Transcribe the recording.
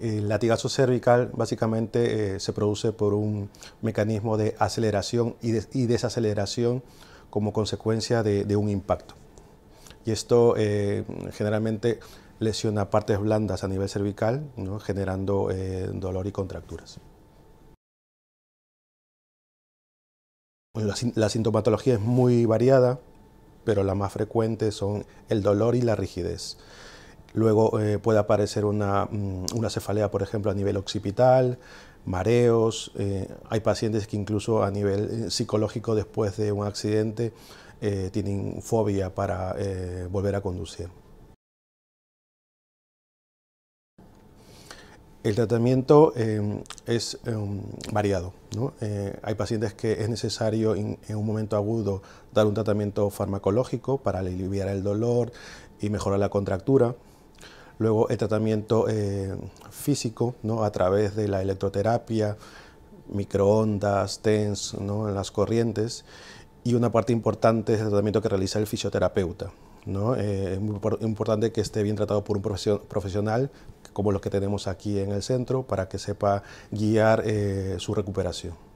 El latigazo cervical básicamente eh, se produce por un mecanismo de aceleración y, desaceleración como consecuencia de, un impacto. Y esto eh, generalmente lesiona partes blandas a nivel cervical, generando eh, dolor y contracturas. la sintomatología es muy variada, pero la más frecuente son el dolor y la rigidez. Luego eh, puede aparecer mm, una, cefalea, por ejemplo, a nivel occipital, mareos. Eh, hay pacientes que incluso a nivel eh, psicológico después de un accidente tienen fobia para volver a conducir. El tratamiento es variado. hay pacientes que es necesario en un momento agudo dar un tratamiento farmacológico para aliviar el dolor y mejorar la contractura. Luego el tratamiento eh, físico ¿no? a través de la electroterapia, microondas, TENS, en las corrientes. Y una parte importante es el tratamiento que realiza el fisioterapeuta. ¿no? Eh, es muy importante que esté bien tratado por un profesional como los que tenemos aquí en el centro para que sepa guiar eh, su recuperación.